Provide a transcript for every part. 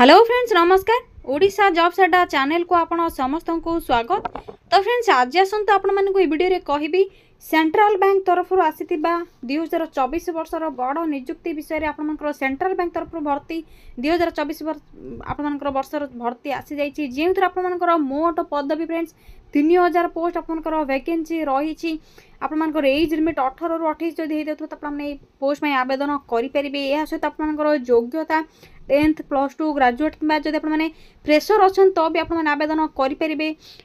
hello friends নমস্কার Odisha job ସେଟା ଚ୍ୟାନେଲକୁ ଆପଣ ସମସ୍ତଙ୍କୁ ସ୍ୱାଗତ ତ ଫ୍ରେଣ୍ଡସ୍ ଆଜି ଆସନ୍ତୁ ଆପଣମାନଙ୍କୁ ଏ ଭିଡ଼ିଓରେ କହିବି ସେଣ୍ଟ୍ରାଲ ବ୍ୟାଙ୍କ ତରଫରୁ ଆସିଥିବା ଦୁଇହଜାର ଚବିଶ ବର୍ଷର ବଡ଼ ନିଯୁକ୍ତି ବିଷୟରେ ଆପଣମାନଙ୍କର ସେଣ୍ଟ୍ରାଲ ବ୍ୟାଙ୍କ ତରଫରୁ ଭର୍ତ୍ତି ଦୁଇହଜାର ଚବିଶ ଆପଣମାନଙ୍କର ବର୍ଷର ଭର୍ତ୍ତି ଆସିଯାଇଛି ଯେଉଁଥିରେ ଆପଣମାନଙ୍କର ମୋଟ ପଦବୀ ଫ୍ରେଣ୍ଡସ୍ ତିନି ହଜାର ପୋଷ୍ଟ ଆପଣଙ୍କର ଭ୍ୟାକେନ୍ସି ରହିଛି ଆପଣମାନଙ୍କର ଏଜ୍ ଲିମିଟ୍ ଅଠରରୁ ଅଠେଇଶ ଯଦି ହେଇଯାଉଥିବ ତ ଆପଣମାନେ ଏଇ ପୋଷ୍ଟ ପାଇଁ ଆବେଦନ କରିପାରିବେ ଏହା ସହିତ ଆପଣମାନଙ୍କର ଯୋଗ୍ୟତା টেন্থ প্লস টু গ্রাজুয়েট কিংবা যদি আপনার ফ্রেসর অনেক তো বি আপনার আবেদন করে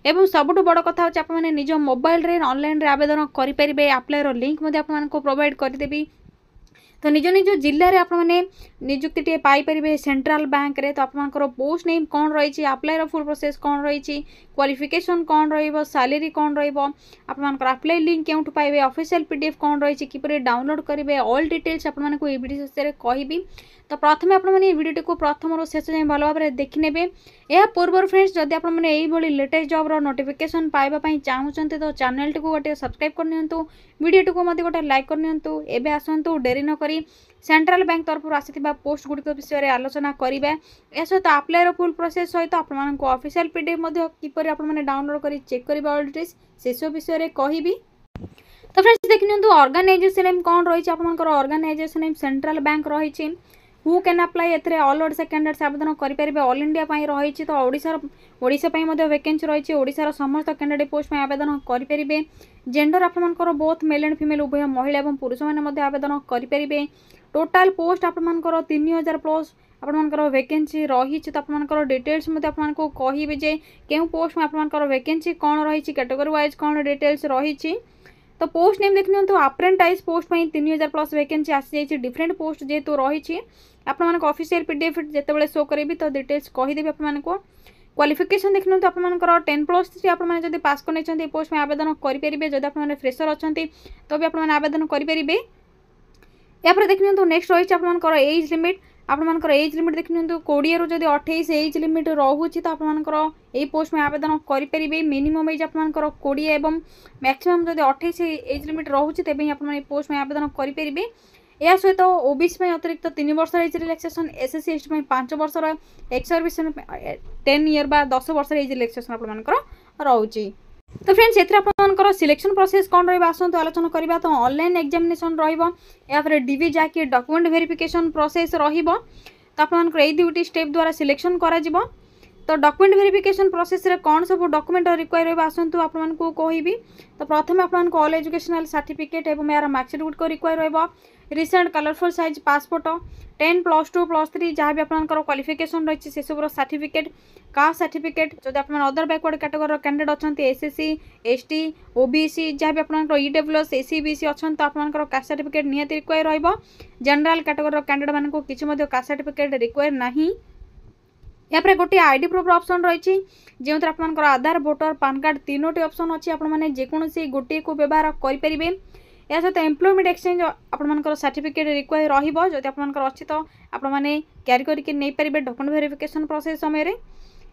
এবং সবুঠ বড় কথা হচ্ছে আপনার নিজ মোবাইলের অনলাইনে আবেদন করে আপ্লাইর লিঙ্ক আপনার প্রোভাইড করেদেবি তো নিজ নিজ জেলার আপনার নিযুক্তিটি পাইপারে সেন্ট্রাল ব্যাঙ্করে তো আপনার পোস্ট নেম কম রয়েছে আপ্লাইর ফুল প্রোসেস কম রয়েছে କ୍ୱାଲିଫିକେସନ୍ କ'ଣ ରହିବ ସାଲେରୀ କ'ଣ ରହିବ ଆପଣମାନଙ୍କର ଆପ୍ଲାଏ ଲିଙ୍କ୍ କେଉଁଠୁ ପାଇବେ ଅଫିସିଆଲ୍ ପି ଡି ଏଫ୍ କ'ଣ ରହିଛି କିପରି ଡାଉନଲୋଡ଼୍ କରିବେ ଅଲ୍ ଡିଟେଲ୍ସ ଆପଣମାନଙ୍କୁ ଏଇ ଭିଡ଼ିଓ ଶେଷରେ କହିବି ତ ପ୍ରଥମେ ଆପଣମାନେ ଏଇ ଭିଡ଼ିଓଟିକୁ ପ୍ରଥମରୁ ଶେଷ ଯାଏଁ ଭଲ ଭାବରେ ଦେଖିନେବେ ଏହା ପୂର୍ବରୁ ଫ୍ରେଣ୍ଡସ୍ ଯଦି ଆପଣମାନେ ଏଇଭଳି ଲେଟେଷ୍ଟ ଜବ୍ର ନୋଟିଫିକେସନ୍ ପାଇବା ପାଇଁ ଚାହୁଁଛନ୍ତି ତ ଚ୍ୟାନେଲ୍ଟିକୁ ଗୋଟେ ସବସ୍କ୍ରାଇବ୍ କରିନିଅନ୍ତୁ ଭିଡ଼ିଓଟିକୁ ମଧ୍ୟ ଗୋଟେ ଲାଇକ୍ କରିନିଅନ୍ତୁ ଏବେ ଆସନ୍ତୁ ଡେରି ନ କରି ସେଣ୍ଟ୍ରାଲ ବ୍ୟାଙ୍କ ତରଫରୁ ଆସିଥିବା ପୋଷ୍ଟ ଗୁଡ଼ିକ ବିଷୟରେ ଆଲୋଚନା କରିବା ଏହା ସହିତ ଆପ୍ଲାଏର ଫୁଲ୍ ପ୍ରୋସେସ୍ ସହିତ ଆପଣମାନଙ୍କୁ ଅଫିସିଆଲ୍ ପି ଡି ଏଫ୍ ମଧ୍ୟ କିପରି করে আপনার ডাউনলোড করে চেক করবে অল ডিটেলস সেসব বিষয়ে কহিবি তো ফ্রেন্ডস দেখি নিউ অর্গানাইজেসন এম কম রয়েছে আপনার অর্গানাইজেসন এম সেন্ট্রাল ব্যাঙ্ক রয়েছে হু ক্যান আপ্লাই এতে অল ওড়শা ক্যান্ডিডেটস আবেদন করে অল ইন্ডিয়া রয়েছে তো ওড়শার ওড়শা ভ্যাকেন্সি রয়েছে ওড়শার সমস্ত ক্যান্ডিডেট পোস্ট আবেদন করে জেন্ডর আপনার বোথ মেল এন্ড ফিমেল উভয় মহিলা এবং পুরুষ মানে আবেদন করে টোটাল পোস্ট আপনার তিন হাজার প্লস ଆପଣମାନଙ୍କର ଭେକେନ୍ସି ରହିଛି ତ ଆପଣମାନଙ୍କର ଡିଟେଲ୍ସ ମୁଁ ଆପଣମାନଙ୍କୁ କହିବି ଯେ କେଉଁ ପୋଷ୍ଟକୁ ଆପଣମାନଙ୍କର ଭେକେନ୍ସି କ'ଣ ରହିଛି କ୍ୟାଟେଗୋରୀ ୱାଇଜ୍ କ'ଣ ଡିଟେଲ୍ସ ରହିଛି ତ ପୋଷ୍ଟ ନେମ୍ ଦେଖିନିଅନ୍ତୁ ଆପ୍ରେଣ୍ଟାଇଜ୍ ପୋଷ୍ଟ ପାଇଁ ତିନି ହଜାର ପ୍ଲସ୍ ଭେକେନ୍ସି ଆସିଯାଇଛି ଡିଫରେଣ୍ଟ ପୋଷ୍ଟ ଯେହେତୁ ରହିଛି ଆପଣମାନଙ୍କ ଅଫିସିଆଲ୍ ପି ଡି ଏଫ୍ ଯେତେବେଳେ ଶୋ କରିବି ତ ଡିଟେଲ୍ସ କହିଦେବି ଆପଣମାନଙ୍କୁ କ୍ୱାଲିଫିକେସନ୍ ଦେଖିନିଅନ୍ତୁ ଆପଣମାନଙ୍କର ଟେନ୍ ପ୍ଲସ୍ ଥ୍ରୀ ଆପଣମାନେ ଯଦି ପାସ୍ କରିନେଇଛନ୍ତି ଏ ପୋଷ୍ଟ ପାଇଁ ଆବେଦନ କରିପାରିବେ ଯଦି ଆପଣମାନେ ଫ୍ରେସର୍ ଅଛନ୍ତି ତ ବି ଆପଣମାନେ ଆବେଦନ କରିପାରିବେ ଏହାପରେ ଦେଖିନିଅନ୍ତୁ ନେକ୍ସଟ ରହିଛି ଆପଣମାନଙ୍କର ଏଜ୍ ଲିମିଟ୍ ଆପଣମାନଙ୍କର ଏଜ୍ ଲିମିଟ୍ ଦେଖିନିଅନ୍ତୁ କୋଡ଼ିଏରୁ ଯଦି ଅଠେଇଶ ଏଜ୍ ଲିମିଟ୍ ରହୁଛି ତ ଆପଣମାନଙ୍କର ଏହି ପୋଷ୍ଟ ପାଇଁ ଆବେଦନ କରିପାରିବେ ମିନିମମ୍ ଏଜ୍ ଆପଣମାନଙ୍କର କୋଡ଼ିଏ ଏବଂ ମ୍ୟାକ୍ସିମମ୍ ଯଦି ଅଠେଇଶ ଏଜ୍ ଲିମିଟ୍ ରହୁଛି ତେବେ ହିଁ ଆପଣମାନେ ଏହି ପୋଷ୍ଟ ପାଇଁ ଆବେଦନ କରିପାରିବେ ଏହା ସହିତ ଓବିସି ପାଇଁ ଅତିରିକ୍ତ ତିନି ବର୍ଷର ଏଜ୍ ରିଲାକ୍ସେସନ୍ ଏସ୍ଏସ୍ସି ଏସ୍ଟି ପାଇଁ ପାଞ୍ଚ ବର୍ଷର ଏକ୍ସ ସର୍ଭିସ୍ ଟେନ୍ ଇୟର୍ ବା ଦଶ ବର୍ଷର ଏଜ୍ ରିଲାକ୍ସେସନ୍ ଆପଣମାନଙ୍କର ରହୁଛି তো ফ্রেন্ডস এতে আপনার সিলেকশন প্রোসেস কম রহব আসন্তু আলোচনা করা তো অনলাইন এক্সামিনেসন রহব এরপরে ডিভি যাকে ডকুমেন্ট ভেরিফিকেসন প্রোসেস রহব তো আপনার এই দুইটি স্টেপ দ্বারা সিলেকশন করা যাব তো ডকুমেন্ট ভেরিফিকেসন প্রোসেসরে কোণ সব ডকুমেন্ট রিকোয়ার রহব আসন্তু আপনার কহবি তো প্রথমে আপনার অল এজুকেশনাল সার্টিফিকেট এবং এর মার্কসিট গুড়ি রিকোয়ার রহব recent colourful size passport ten plus two plus three ଯାହା ବି ଆପଣଙ୍କର କ୍ୱାଲିଫିକେସନ୍ ରହିଛି ସେସବୁର ସାର୍ଟିଫିକେଟ୍ କାଷ୍ଟ ସାର୍ଟିଫିକେଟ୍ ଯଦି ଆପଣ ଅଦର ବ୍ୟାକୱାର୍ଡ଼ କାଟେଗୋରୀର କ୍ୟାଣ୍ଡିଡେଟ୍ ଅଛନ୍ତି ଏସ୍ଏସ୍ସି ଏସ୍ଟି ଓବିସି ଯାହା ବି ଆପଣଙ୍କର ଇ ଡବ୍ଲ୍ୟୁଏସ୍ ଏସ୍ସି ବିସି ଅଛନ୍ତି ତ ଆପଣଙ୍କର କାଷ୍ଟ ସାର୍ଟିଫିକେଟ୍ ନିହାତି ରିକ୍ୱାର୍ ରହିବ ଜେନେରାଲ୍ କାଟେଗୋରୀର କ୍ୟାଣ୍ଡିଡେଟ୍ମାନଙ୍କୁ କିଛି ମଧ୍ୟ କାଷ୍ଟ ସାର୍ଟିଫିକେଟ୍ ରିକ୍ୱାର୍ ନାହିଁ ଏହାପରେ ଗୋଟିଏ ଆଇଡି ପ୍ରୁଫ୍ର ଅପସନ୍ ରହିଛି ଯେଉଁଥିରେ ଆପଣଙ୍କର ଆଧାର ଭୋଟର ପାନ୍ କାର୍ଡ଼ ତିନୋଟି ଅପସନ୍ ଅଛି ଆପଣମାନେ ଯେକୌଣସି ଗୋଟିଏକୁ ବ୍ୟବହାର କରିପାରିବେ ଏହା ସହିତ ଏମ୍ପ୍ଲୟମେଣ୍ଟ ଏକ୍ସଚେଞ୍ଜ ଆପଣମାନଙ୍କର ସାର୍ଟିଫିକେଟ୍ ରିକ୍ୱାର ରହିବ ଯଦି ଆପଣମାନଙ୍କର ଅଛି ତ ଆପଣମାନେ କ୍ୟାରି କରିକି ନେଇପାରିବେ ଡକୁମେଣ୍ଟ ଭେରିଫିକେସନ୍ ପ୍ରୋସେସ୍ ସମୟରେ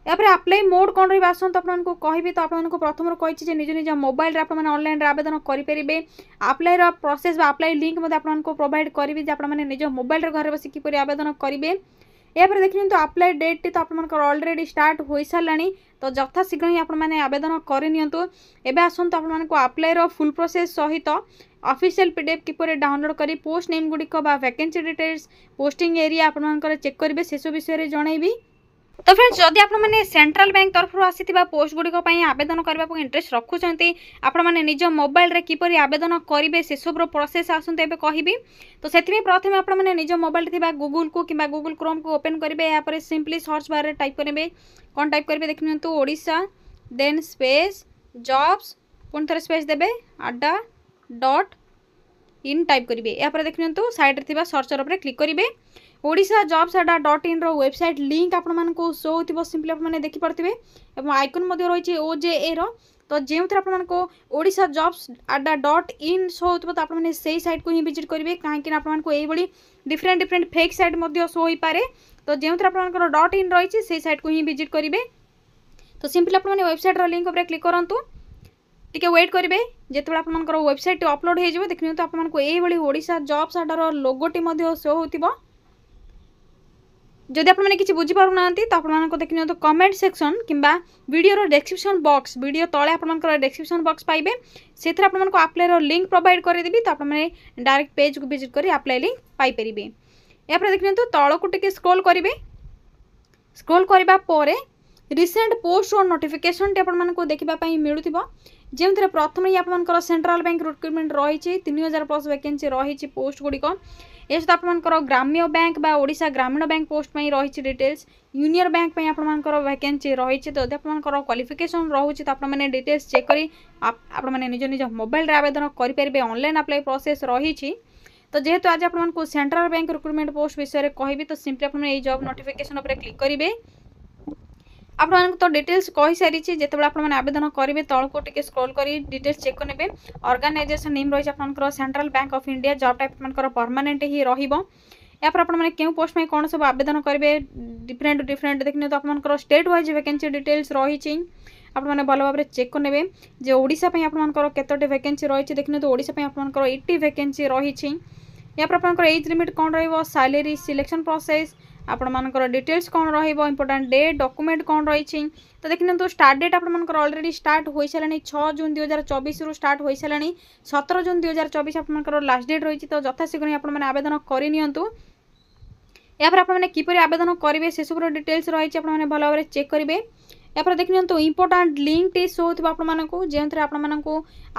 ଏହାପରେ ଆପ୍ଲାଏ ମୋଡ଼୍ କ'ଣ ରହିବ ଆସନ୍ତୁ ଆପଣମାନଙ୍କୁ କହିବି ତ ଆପଣମାନଙ୍କୁ ପ୍ରଥମରୁ କହିଛି ଯେ ନିଜ ନିଜ ମୋବାଇଲରେ ଆପଣମାନେ ଅନଲାଇନ୍ରେ ଆବେଦନ କରିପାରିବେ ଆପ୍ଲାଏର ପ୍ରୋସେସ୍ ବା ଆପ୍ଲାଏ ଲିଙ୍କ୍ ମଧ୍ୟ ଆପଣମାନଙ୍କୁ ପ୍ରୋଭାଇଡ଼୍ କରିବି ଯେ ଆପଣମାନେ ନିଜ ମୋବାଇଲରେ ଘରେ ବସି କିପରି ଆବେଦନ କରିବେ ଏହାପରେ ଦେଖିନିଅନ୍ତୁ ଆପ୍ଲାଏ ଡେଟ୍ଟି ତ ଆପଣମାନଙ୍କର ଅଲରେଡ଼ି ଷ୍ଟାର୍ଟ ହୋଇସାରିଲାଣି ତ ଯଥାଶୀଘ୍ର ହିଁ ଆପଣମାନେ ଆବେଦନ କରିନିଅନ୍ତୁ ଏବେ ଆସନ୍ତୁ ଆପଣମାନଙ୍କୁ ଆପ୍ଲାଏର ଫୁଲ୍ ପ୍ରୋସେସ୍ ସହିତ ଅଫିସିଆଲ୍ ପି ଡି ଏଫ୍ କିପରି ଡାଉନଲୋଡ଼୍ କରି ପୋଷ୍ଟ ନେମ୍ ଗୁଡ଼ିକ ବା ଭ୍ୟାକେନ୍ସି ଡିଟେଲ୍ସ ପୋଷ୍ଟିଂ ଏରିଆ ଆପଣମାନଙ୍କର ଚେକ୍ କରିବେ ସେସବୁ ବିଷୟରେ ଜଣାଇବି तो फ्रेंड्स जदि आपने सेंट्रल बैंक तरफ आसी पोस्ट गुड़िक आवेदन करने को इंटरेस्ट रखुच्च आपने मोबाइल मोबाइल किपर आवेदन करेंगे सेसबूर प्रोसेस आसतु एवं कहि तो से प्रथम आपने निज मोबाइल गूगल को कि गूगल क्रोम को ओपेन करेंगे यापर सिंपली सर्च बार में टाइप करेंगे कौन टाइप करेंगे देखिनिंतु ओडा देन स्पेस जब्स पुणी थे स्पेस देवे आड्डा डट इन टाइप करेंगे यापर देखते सैड्रे सर्चर उपर क्लिक करेंगे ଓଡ଼ିଶା ଜବ୍ ସାଡ଼ା ଡଟ୍ ଇନ୍ର ୱେବସାଇଟ୍ ଲିଙ୍କ୍ ଆପଣମାନଙ୍କୁ ଶୋ ହେଉଥିବ ସିମ୍ପଲି ଆପଣମାନେ ଦେଖିପାରୁଥିବେ ଏବଂ ଆଇକନ୍ ମଧ୍ୟ ରହିଛି ଓ ଜେ ଏର ତ ଯେଉଁଥିରେ ଆପଣମାନଙ୍କୁ Odisha jobs adda dot in show ହେଉଥିବ ତ ଆପଣମାନେ ସେଇ ସାଇଟ୍କୁ ହିଁ ଭିଜିଟ୍ କରିବେ କାହିଁକିନା ଆପଣମାନଙ୍କୁ ଏଇଭଳି ଡିଫରେଣ୍ଟ ଡିଫରେଣ୍ଟ ଫେକ୍ ସାଇଟ୍ ମଧ୍ୟ ଶୋ ହୋଇପାରେ ତ ଯେଉଁଥିରେ ଆପଣଙ୍କର ଡଟ୍ ଇନ୍ ରହିଛି ସେଇ ସାଇଟ୍କୁ ହିଁ ଭିଜିଟ୍ କରିବେ ତ ସିମ୍ପଲି ଆପଣମାନେ ୱେବସାଇଟ୍ର ଲିଙ୍କ୍ ଉପରେ କ୍ଲିକ୍ କରନ୍ତୁ ଟିକେ ୱେଟ୍ କରିବେ ଯେତେବେଳେ ଆପଣମାନଙ୍କର ୱେବସାଇଟ୍ଟି ଅପଲୋଡ଼ ହୋଇଯିବ ଦେଖିନିଅନ୍ତୁ ଆପଣମାନଙ୍କୁ ଏଇଭଳି ଓଡ଼ିଶା ଜବ୍ସ ଆଡ଼ାର ଲୋଗୋଟି ମଧ୍ୟ ଶୋ ହେଉଥିବ ᱡᱚᱫᱤ આપણો મને কিᱪᱷᱩ বুᱡᱷᱤ ପାରୁନାନ୍ତି ᱛᱚ આપણો ᱱᱟᱠᱚ ᱫᱮᱠᱷᱤᱱ ᱛᱚ ᱠᱚᱢᱮᱱᱴ ᱥᱮᱠᱥᱚᱱ ᱠᱤᱱᱵᱟ ᱵᱤᱰᱤᱭᱚ ᱨᱮ ᱰᱮᱥᱠᱨᱤᱯᱥᱚᱱ ᱵᱚᱠᱥ ᱵᱤᱰᱤᱭᱚ ᱛᱟᱲᱮ આપણો ᱱᱟᱠᱚ ᱰᱮᱥᱠᱨᱤᱯᱥᱚᱱ ᱵᱚᱠᱥ ᱯᱟᱭᱵᱮ ᱥᱮᱛᱷᱨᱮ આપણો ᱱᱟᱠᱚ ᱟᱯᱞᱟᱭ ᱨᱮ ᱞᱤᱝᱠ ᱯᱨᱚᱵᱟᱭᱤᱰ ᱠᱚᱨᱮ ᱫᱮᱵᱤ ᱛᱚ આપણો ᱢᱟᱱᱮ ᱰᱟᱭᱨᱮᱠᱴ ᱯᱮᱡ ᱠᱚ ᱵᱤᱡᱤᱴ ᱠᱟᱨᱤ ᱟᱯᱞᱟᱭ ᱞᱤᱝᱠ ᱯᱟᱭ ᱯᱮᱨᱤᱵᱮ ᱮᱭᱟ ᱯᱨᱮ ᱫᱮᱠ যেমন প্রথমে আপনার সেন্ট্রাল ব্যাঙ্ক রিক্রুটমেন্ট রয়েছে তিন হাজার প্লস ভ্যাকেন্সি রয়েছে পোস্ট গুড়ি এসব আপনার গ্রাম্য ব্যাঙ্ক বা ওড়শা গ্রামীণ ব্যাঙ্ক পোস্ট পাই রয়েছে ডিটেলস ইউনিয়ন ব্যাঙ্ক পাই আপনার ভ্যাকেন্সি রয়েছে যদি আপনার কোয়ালিফিকেসন রয়েছে তো আপনার ডিটেলস চেক করে আপনার নিজ নিজ মোবাইলে আবেদন করে পারবে অনলাইন আপ্লাই প্রসেস রয়েছে তো যেহেতু আজ আপনার সেন্ট্রাল ব্যাঙ্ক রিক্রুটমেন্ট পোস্ট বিষয়ে কহবি তো সিম্পলি আপনার এই জব নোটিফিকেসন উপরে ক্লিক করবে আপনক তো ডিটেলস কই সারি চি জেতেবা আপন মানে আবেদন করিবে তলকটিকে স্ক্রল করি ডিটেলস চেক করে নেবে অর্গানাইজেশন নেম রইছে আপনকৰ central bank of India job ডিপার্টমেন্টকৰ পার্মানেন্ট হি ৰহিবো ইয়াৰ পৰা আপন মানে কিউ পজিশনক কোনসব আবেদন কৰিবে ডিফৰেন্ট ডিফৰেন্ট দেখনে তো আপনকৰ স্টেট ওয়াইজ ভেকেন্সি ডিটেলস ৰহি চি আপন মানে ভাল ভাবে চেক করে নেবে যে ওড়িশা পই আপনকৰ কতটে ভেকেন্সি ৰহি চি দেখনে তো ওড়িশা পই আপনকৰ 80 ভেকেন্সি ৰহি চি ୟାପରେ ଆପଣଙ୍କର ଏଜ୍ ଲିମିଟ୍ କ'ଣ ରହିବ ସାଲେରୀ ସିଲେକ୍ସନ୍ ପ୍ରୋସେସ୍ ଆପଣମାନଙ୍କର ଡିଟେଲ୍ସ କ'ଣ ରହିବ ଇମ୍ପୋର୍ଟାଣ୍ଟ ଡେ ଡକୁମେଣ୍ଟ କ'ଣ ରହିଛି ତ ଦେଖିନିଅନ୍ତୁ ଷ୍ଟାର୍ଟ ଡେଟ୍ ଆପଣମାନଙ୍କର ଅଲରେଡ଼ି ଷ୍ଟାର୍ଟ ହୋଇସାରିଲାଣି ଛଅ ଜୁନ୍ ଦୁଇ ହଜାର ଚବିଶରୁ ଷ୍ଟାର୍ଟ ହୋଇସାରିଲାଣି ସତର ଜୁନ୍ ଦୁଇ ହଜାର ଚବିଶ ଆପଣମାନଙ୍କର ଲାଷ୍ଟ ଡେଟ୍ ରହିଛି ତ ଯଥାଶୀଘ୍ର ହିଁ ଆପଣମାନେ ଆବେଦନ କରିନିଅନ୍ତୁ ଏହାପରେ ଆପଣମାନେ କିପରି ଆବେଦନ କରିବେ ସେସବୁର ଡିଟେଲ୍ସ ରହିଛି ଆପଣମାନେ ଭଲ ଭାବରେ ଚେକ୍ କରିବେ ଏହାପରେ ଦେଖିନିଅନ୍ତୁ ଇମ୍ପୋର୍ଟାଣ୍ଟ ଲିଙ୍କଟି ସୋ ଥିବ ଆପଣମାନଙ୍କୁ ଯେଉଁଥିରେ ଆପଣମାନଙ୍କୁ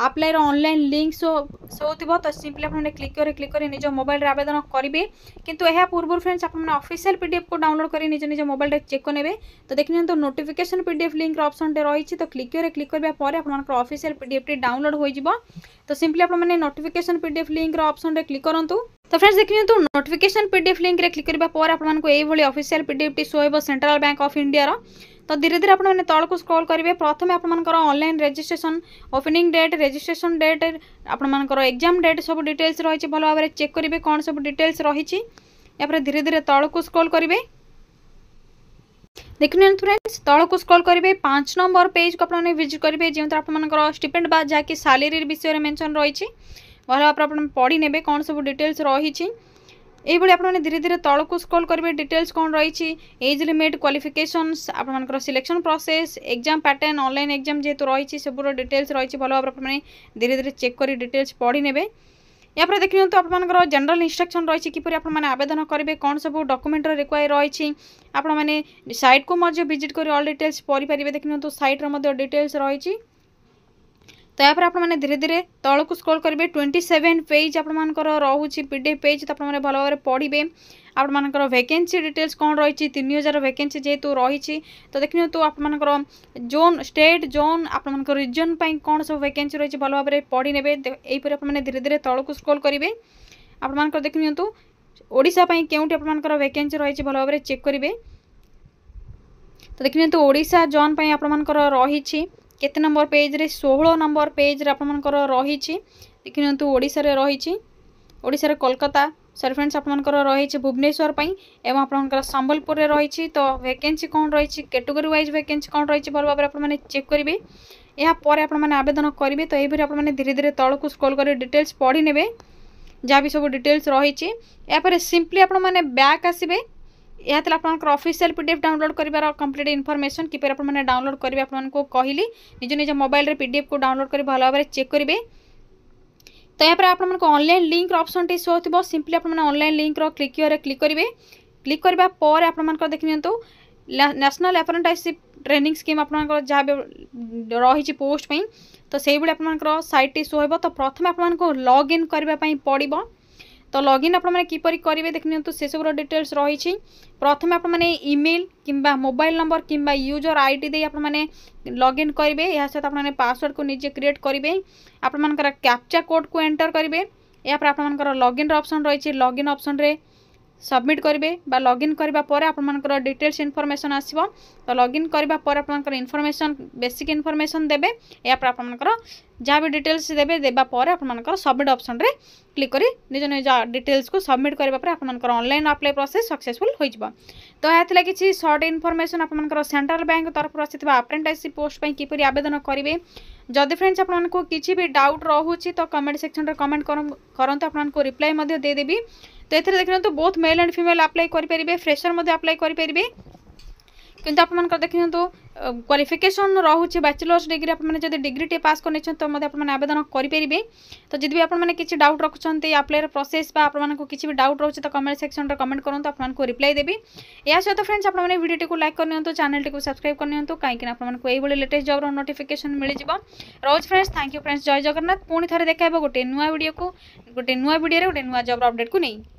ଆପ୍ଲାଇର ଅନଲାଇନ୍ ଲିଙ୍କ ସୋ ସୋ ଥିବ ତ ସିମ୍ପଲି ଆପଣମାନେ କ୍ଲିକ୍ କରି କ୍ଲିକ୍ କରି ନିଜ ମୋବାଇଲରେ ଆବେଦନ କରିବେ କିନ୍ତୁ ଏହା ପୂର୍ବରୁ ଫ୍ରେଣ୍ଡସ୍ ଆପଣମାନେ ଅଫିସିଆଲ ପିଡ଼ିଏଫ୍କୁ ଡାଉନଲୋଡ଼ କରି ନିଜ ନିଜ ମୋବାଇଲରେ ଚେକ୍ ନେବେ ତ ଦେଖିନିଅନ୍ତୁ ନୋଟିଫିକେସନ୍ ପିଡ଼ିଏଫ୍ ଲିଙ୍କର ଅପସନ୍ଟେ ରହିଛି ତ କ୍ଲିକ୍ କରି କ୍ଲିକ୍ କରିବା ପରେ ଆପଣମାନଙ୍କର ଅଫିସିଆଲ ପିଡ଼ିଏଫ୍ଟି ଡାଉନଲୋଡ଼ ହୋଇଯିବ ତ ସିମ୍ପଲି ଆପଣମାନେ ନୋଟିଫିକେସନ୍ ପିଡ଼ିଏଫ୍ ଲିଙ୍କର ଅପସନ୍ରେ କ୍ଲିକ୍ କରନ୍ତୁ তো ফ্রেন্ডস ଦେଖିନିଅନ୍ତୁ ନୋଟିଫିକେସନ୍ ପି ଡି ଏଫ୍ ଲିଙ୍କରେ କ୍ଲିକ୍ କରିବା ପରେ ଆପଣମାନଙ୍କୁ ଏଇଭଳି ଅଫିସିଆଲ୍ ପି ଡି ଏଫ୍ଟି ଶୋ ହେବ ସେଣ୍ଟ୍ରାଲ୍ ବ୍ୟାଙ୍କ ଅଫ୍ ଇଣ୍ଡିଆର ତ ଧୀରେ ଧୀରେ ଆପଣମାନେ ତଳକୁ ସ୍କ୍ରୋଲ୍ କରିବେ ପ୍ରଥମେ ଆପଣମାନଙ୍କର online registration opening date registration date ଆପଣମାନଙ୍କର ଏକ୍ଜାମ୍ ଡେଟ୍ ସବୁ ଡିଟେଲ୍ସ ରହିଛି ଭଲ ଭାବରେ ଚେକ୍ କରିବେ କ'ଣ ସବୁ ଡିଟେଲ୍ସ ରହିଛି ଏହାପରେ ଧୀରେ ଧୀରେ ତଳକୁ ସ୍କ୍ରୋଲ୍ କରିବେ ଦେଖିନିଅନ୍ତୁ ଫ୍ରେଣ୍ଡସ୍ ତଳକୁ ସ୍କ୍ରୋଲ୍ କରିବେ ପାଞ୍ଚ ନମ୍ବର ପେଜ୍କୁ ଆପଣମାନେ ଭିଜିଟ୍ କରିବେ ଯେଉଁଥିରେ ଆପଣମାନଙ୍କର ଷ୍ଟିପେଣ୍ଡ ବା ଯାହାକି ସାଲେରୀ ବିଷୟରେ ମେନ୍ସନ୍ ରହିଛି ଭଲ ଭାବରେ ଆପଣ ପଢ଼ିନେବେ କ'ଣ ସବୁ ଡିଟେଲ୍ସ ରହିଛି এইভাবে আপনার ধীরে ধীরে তলক স্ক্রোল করবে ডিটেলস কোণ রয়েছে এজ লিমিট কোয়ালিফিকেসনস আপনার selection process exam pattern online exam যেহেতু রয়েছে সবুর ডিটেলস রয়েছে ভালো ভাবে আপনার ধীরে ধীরে চেক করে ডিটেলস পড়ি নেবে ইয়াপরে দেখি নিহত আপনার জেনারেল ইনস্ট্রকশন রয়েছে কিপর আপনার আবেদন করবে কোণ সব ডকুমেন্টর রিকোয়ার রয়েছে আপনার সাইট কু ভিজিট করে অল ডিটেলস পড়িপারে দেখি নিহত সাইট্র ডিটেলস রয়েছে तो यापर आपने धीरे धीरे तौक स्क्रोल करेंगे ट्वेंटी सेवेन पेज आपर रोचे पी डी एफ पेज तो आप भल भाव पढ़े आपर भैकेन्सी डिटेल्स कौन रही तीन हजार भैकेन्सी जेहेतु रही तो देखनी तो आपर जोन स्टेट जोन आपर रिजन कौन सब भेके रही भल भाव पढ़ी ने यहीपर आपने धीरे धीरे तौक स्क्रोल करेंगे आपर देखनी ओडा के आपर भैकेन्सी रही भल भाव चेक करेंगे तो देखनी ओडा जोन आपर रही କେତେ ନମ୍ବର ପେଜ୍ରେ ଷୋହଳ ନମ୍ବର ପେଜ୍ରେ ଆପଣମାନଙ୍କର ରହିଛି ଦେଖିନିଅନ୍ତୁ ଓଡ଼ିଶାରେ ରହିଛି ଓଡ଼ିଶାରେ କୋଲକାତା ସରି ଫ୍ରେଣ୍ଡସ୍ ଆପଣମାନଙ୍କର ରହିଛି ଭୁବନେଶ୍ୱର ପାଇଁ ଏବଂ ଆପଣଙ୍କର ସମ୍ବଲପୁରରେ ରହିଛି ତ ଭେକେନ୍ସି କ'ଣ ରହିଛି କ୍ୟାଟେଗୋରୀ ୱାଇଜ୍ ଭେକେନ୍ସି କ'ଣ ରହିଛି ଭଲ ଭାବରେ ଆପଣମାନେ ଚେକ୍ କରିବେ ଏହାପରେ ଆପଣମାନେ ଆବେଦନ କରିବେ ତ ଏହିପରି ଆପଣମାନେ ଧୀରେ ଧୀରେ ତଳକୁ ସ୍କ୍ରୋଲ୍ କରି ଡିଟେଲ୍ସ ପଢ଼ିନେବେ ଯାହା ବି ସବୁ ଡିଟେଲ୍ସ ରହିଛି ଏହାପରେ ସିମ୍ପଲି ଆପଣମାନେ ବ୍ୟାକ୍ ଆସିବେ यह अफिसील पी डेफ डाउनलोड कर कम्प्लीट इनफर्मेशन किपर आप डाउनलोड करेंगे आपको कहली निज निज मोबाइल पी डीएफ को डाउनलोड कर भल भाव में चेक करेंगे तो यापर आपको अनलाइन लिंक अप्सन टे सो थी सीम्पली आपल लिंक क्लिक क्लिक करेंगे क्लिक करने आपर देखी नि एप्रेटाइसीप ट्रेनिंग स्कीम आप जहाँ रही पोस्ट तो से ही आपर सैट टी सो हो तो प्रथम आपको लगइन करने पड़ा তো লগইন আপনার কিপর করবে দেখে নিহত সেসবুর ডিটেলস রয়েছে প্রথমে আপনার ইমেল কিংবা মোবাইল নম্বর কিংবা ইউজর আইডি দিয়ে আপনার লগইন করবে এর সহ আপনার পাসওয়ার্ড কু নিজে ক্রিয়েট করবে আপনার ক্যাপচা কোড কু এন্টার করবে এরপরে আপনার লগইন অপসন রয়েছে লগইন অপসন রে सबमिट करेंगे लगइन करने आपर डिटेल्स इनफर्मेसन आसो तो लगइन करने आपर इनफर्मेसन बेसिक इनफर्मेसन देवे या आपर जहाँ भी डिटेल्स देवे देवापर आपर सबमिट अप्सन में क्लिक कर निज निज डिटेल्स को सबमिट करने आपर अनलाइन प्रोसेस सक्सेसफुल हो तो यह किसी सर्ट इनफर्मेसन आपर सेट्राल बैंक तरफ आसी आप्रेन्टाइसशिप पोस्ट किपर आवेदन करेंगे जदि फ्रेंड्स आपको किसी भी डाउट रोचे तो कमेंट सेक्शन में कमेंट करूँ आप रिप्लाई देदेवि তো এতে দেখিনিন্তু both male and female apply করিপারে ফ্রেসর মধ্যে আপ্লাই করিপারে কিন্তু আপনার দেখিনিন্তু କ୍ୱାଲିଫିକେସନ୍ ରହୁଛି ବ୍ୟାଚଲର୍ସ ଡିଗ୍ରୀ ଆପଣମାନେ ଯଦି ଡିଗ୍ରୀଟିଏ ପାସ୍ କରିନେଇଛନ୍ତି ତ ମଧ୍ୟ ଆପଣମାନେ ଆବେଦନ କରିପାରିବେ ତ ଯଦି ବି ଆପଣମାନେ କିଛି ଡାଉଟ୍ ରଖୁଛନ୍ତି ଆପ୍ଲାଏର ପ୍ରୋସେସ୍ ବା ଆପଣମାନଙ୍କୁ କିଛି ବି ଡାଉଟ୍ ରହୁଛି ତ କମେଣ୍ଟ ସେକ୍ସନ୍ରେ କମେଣ୍ଟ କରନ୍ତୁ ଆପଣମାନଙ୍କୁ ରିପ୍ଲାଏ ଦେବି ଏହା ସହିତ ଫ୍ରେଣ୍ଡସ୍ ଆପଣମାନେ ଭିଡ଼ିଓଟିକୁ ଲାଇକ୍ କରିନିଅନ୍ତୁ ଚ୍ୟାନେଲ୍ଟିକୁ ସବସ୍କ୍ରାଇବ୍ କରିନିଅନ୍ତୁ କାହିଁକିନା ଆପଣମାନଙ୍କୁ ଏଇଭଳି ଲେଟେଷ୍ଟ ଜବ୍ର ନୋଟିଫିକେସନ୍ ମିଳିଯିବ ରହୁଛି friends thank you friends Jai Jagannath ପୁଣି ଥରେ ଦେଖା ହେବ ଗୋଟେ ନୂଆ ଭିଡ଼ିଓକୁ ଗୋଟେ ନୂଆ ଭିଡ଼ିଓରେ ଗୋଟେ ନୂଆ ଜବ୍ର ଅପଡ଼େଟ୍କୁ ନେଇ